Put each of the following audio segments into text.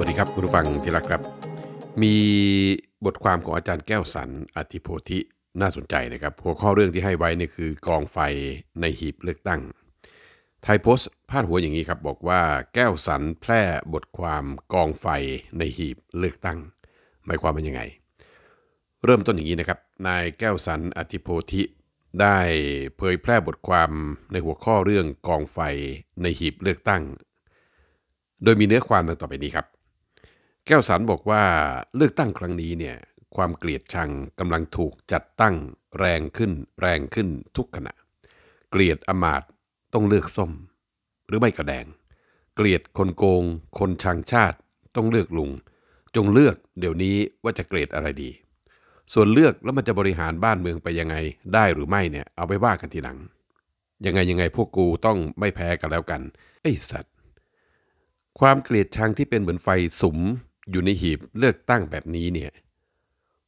วัสดีครับคุณผู้ฟังที่รักครับ มีบทความของอาจารย์แก้วสันอธิโพธิน่าสนใจนะครับหัวข้อเรื่องที่ให้ไว้นี่คือกองไฟในหีบเลือกตั้งไทยโพสต์พาดหัวอย่างนี้ครับ บอกว่า แก้วสันแพร่บทความกองไฟในหีบเลือกตั้งหมายความเป็นยังไง เริ่มต้นอย่างนี้นะครับนายแก้วสันอธิโพธิ ได้เผยแพร่บทความในหัวข้อเรื่องกองไฟในหีบเลือกตั้ง โดยมีเนื้อความดังต่อไปนี้ครับแก้วสัรบอกว่าเลือกตั้งครั้งนี้เนี่ยความเกลียดชังกำลังถูกจัดตั้ง แรงขึ้น แรงขึ้นทุกขณะ เกลียดอมาตต้องเลือกส้ม หรือไม่ก็แดงเกลียดคนโกง คนชังชาติ ต้องเลือกลุง จงเลือกเดี๋ยวนี้ว่าจะเกลียดอะไรดี ส่วนเลือกแล้วมันจะบริหารบ้านเมืองไปยังไงได้หรือไม่เนี่ยเอาไปว่ากันทีหลัง ยังไงยังไงพวกกูต้องไม่แพ้กันแล้วกันไอ้สัตว์ ความเกลียดชังที่เป็นเหมือนไฟสุมอยู่ในหีบเลือกตั้งแบบนี้เนี่ย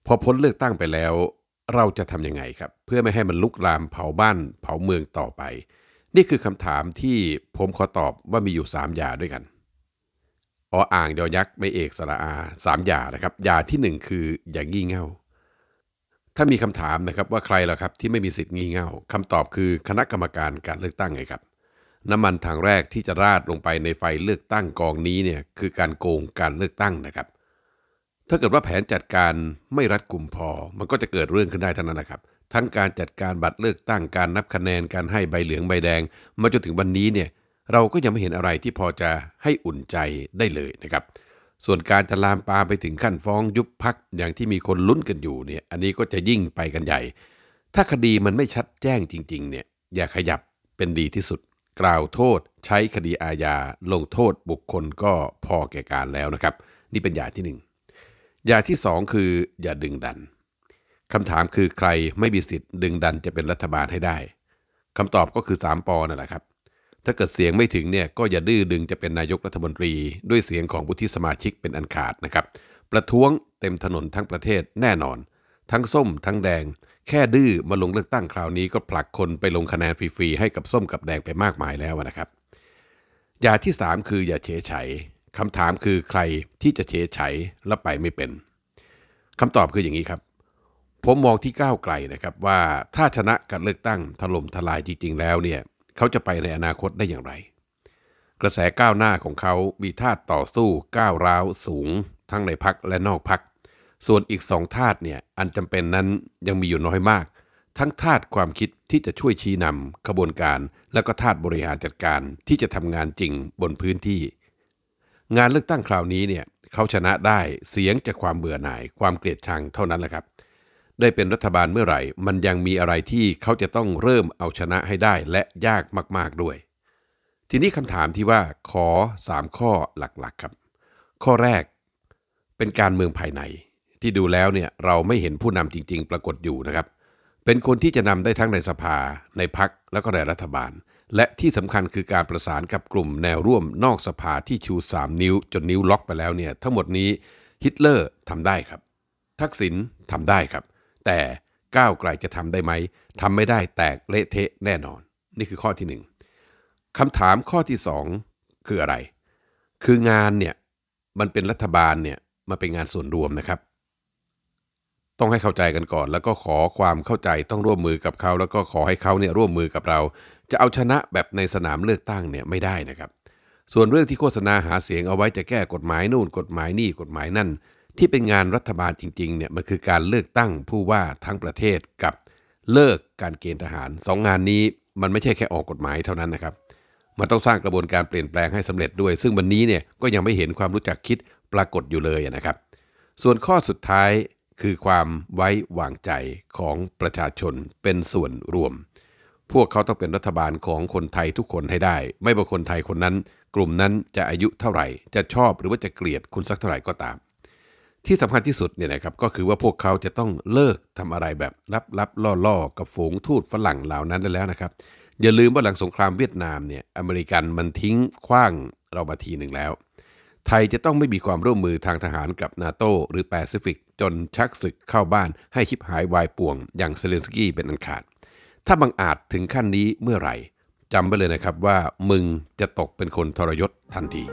พอพ้นเลือกตั้งไปแล้ว เราจะทำยังไงครับ เพื่อไม่ให้มันลุกลามเผาบ้านเผาเมืองต่อไป นี่คือคำถามที่ผมขอตอบว่ามีอยู่3อย่าด้วยกันออ่างยอยักษ์ไม่เอกสระอาสามอย่านะครับอย่าที่ 1 คืออย่างงี่เง่าถ้ามีคำถามนะครับว่าใครล่ะครับที่ไม่มีสิทธิ์งี่เง่าคำตอบคือคณะกรรมการการเลือกตั้งไงครับน้ำมันทางแรกที่จะราดลงไปในไฟเลือกตั้งกองนี้เนี่ยคือการโกงการเลือกตั้งนะครับ ถ้าเกิดว่าแผนจัดการไม่รัดกุมพอมันก็จะเกิดเรื่องขึ้นได้ทั้งนั้นนะครับ ทั้งการจัดการบัตรเลือกตั้งการนับคะแนนการให้ใบเหลืองใบแดง มาจนถึงวันนี้เนี่ยเราก็ยังไม่เห็นอะไรที่พอจะให้อุ่นใจได้เลยนะครับ ส่วนการจะลามปาไปถึงขั้นฟ้องยุบพักอย่างที่มีคนลุ้นกันอยู่เนี่ยอันนี้ก็จะยิ่งไปกันใหญ่ ถ้าคดีมันไม่ชัดแจ้งจริง ๆเนี่ยอย่าขยับเป็นดีที่สุดกล่าวโทษใช้คดีอาญา ลงโทษบุคคลก็พอแก่การแล้วนะครับ นี่เป็นยาที่หนึ่งยาที่สองคืออย่าดึงดันคำถามคือใครไม่มีสิทธิ์ดึงดันจะเป็นรัฐบาลให้ได้คำตอบก็คือ3ปอนั่นแหละครับ ถ้าเกิดเสียงไม่ถึงเนี่ยก็อย่าดื้อดึงจะเป็นนายกรัฐมนตรีด้วยเสียงของุ้ีิสมาชิกเป็นอันขาดนะครับ ประท้วงเต็มถนนทั้งประเทศแน่นอน ทั้งส้ม ทั้งแดงแค่ดื้อมาลงเลือกตั้งคราวนี้ก็ผลักคนไปลงคะแนนฟรี ๆ ให้กับส้มกับแดงไปมากมายแล้วนะครับ อย่าที่ 3 คืออย่าเฉยไฉคำถามคือใครที่จะเฉยไฉและไปไม่เป็นคำตอบคืออย่างนี้ครับ ผมมองที่ก้าวไกลนะครับว่าถ้าชนะการเลือกตั้งถล่มทลายจริงๆแล้วเนี่ยเขาจะไปในอนาคตได้อย่างไร กระแสก้าวหน้าของเขามีท่าต่อสู้ก้าวร้าวสูง ทั้งในพักและนอกพักส่วนอีกสองธาตุเนี่ยอันจำเป็นนั้นยังมีอยู่น้อยมาก ทั้งธาตุความคิดที่จะช่วยชี้นำขบวนการ และก็ธาตุบริหารจัดการที่จะทำงานจริงบนพื้นที่ งานเลือกตั้งคราวนี้เนี่ยเขาชนะได้เสียงจากความเบื่อหน่าย ความเกลียดชังเท่านั้นแหละครับ ได้เป็นรัฐบาลเมื่อไหร่ มันยังมีอะไรที่เขาจะต้องเริ่มเอาชนะให้ได้และยากมากๆด้วย ทีนี้คำถามที่ว่าขอ3ข้อหลักๆครับ ข้อแรก เป็นการเมืองภายในที่ดูแล้วเนี่ยเราไม่เห็นผู้นำจริงๆ ปรากฏอยู่นะครับ เป็นคนที่จะนำได้ทั้งในสภาในพักแล้วก็ในรัฐบาล และที่สำคัญคือการประสานกับกลุ่มแนวร่วมนอกสภาที่ชู 3 นิ้วจนนิ้วล็อกไปแล้วเนี่ยทั้งหมดนี้ฮิตเลอร์ทำได้ครับ ทักษิณทำได้ครับ แต่ก้าวไกลจะทำได้ไหมทำไม่ได้แตกเละเทะแน่นอน นี่คือข้อที่ 1 คำถามข้อที่2คืออะไรคืองานเนี่ยมันเป็นรัฐบาลเนี่ยมันเป็นงานส่วนรวมนะครับต้องให้เข้าใจกันก่อน แล้วก็ขอความเข้าใจต้องร่วมมือกับเขา แล้วก็ขอให้เขาเนี่ยร่วมมือกับเรา จะเอาชนะแบบในสนามเลือกตั้งเนี่ยไม่ได้นะครับ ส่วนเรื่องที่โฆษณาหาเสียงเอาไว้จะแก้กฎหมายนู่นกฎหมายนี่กฎหมายนั่น ที่เป็นงานรัฐบาลจริง ๆเนี่ยมันคือการเลือกตั้งผู้ว่าทั้งประเทศกับเลิกการเกณฑ์ทหารสองงานนี้มันไม่ใช่แค่ออกกฎหมายเท่านั้นนะครับ มันต้องสร้างกระบวนการเปลี่ยนแปลงให้สำเร็จด้วย ซึ่งวันนี้เนี่ยก็ยังไม่เห็นความรู้จักคิดปรากฏอยู่เลยนะครับ ส่วนข้อสุดท้ายคือความไว้วางใจของประชาชนเป็นส่วนรวม พวกเขาต้องเป็นรัฐบาลของคนไทยทุกคนให้ได้ ไม่ว่าคนไทยคนนั้น กลุ่มนั้นจะอายุเท่าไหร่ จะชอบหรือว่าจะเกลียดคุณสักเท่าไหร่ก็ตาม ที่สำคัญที่สุดเนี่ยนะครับก็คือว่าพวกเขาจะต้องเลิกทำอะไรแบบลับๆล่อๆกับฝูงทูตฝรั่งเหล่านั้นได้แล้วนะครับ อย่าลืมว่า หลังสงครามเวียดนามเนี่ยอเมริกันมันทิ้งคว้างเรามาทีหนึ่งแล้วไทยจะต้องไม่มีความร่วมมือทางทหารกับนาโต หรือแปซิฟิก จนชักศึกเข้าบ้านให้ชิบหายวายป่วงอย่างเซเลนสกี้เป็นอันขาด ถ้าบังอาจถึงขั้นนี้เมื่อไหร่ จำไว้เลยนะครับว่ามึงจะตกเป็นคนทรยศทันที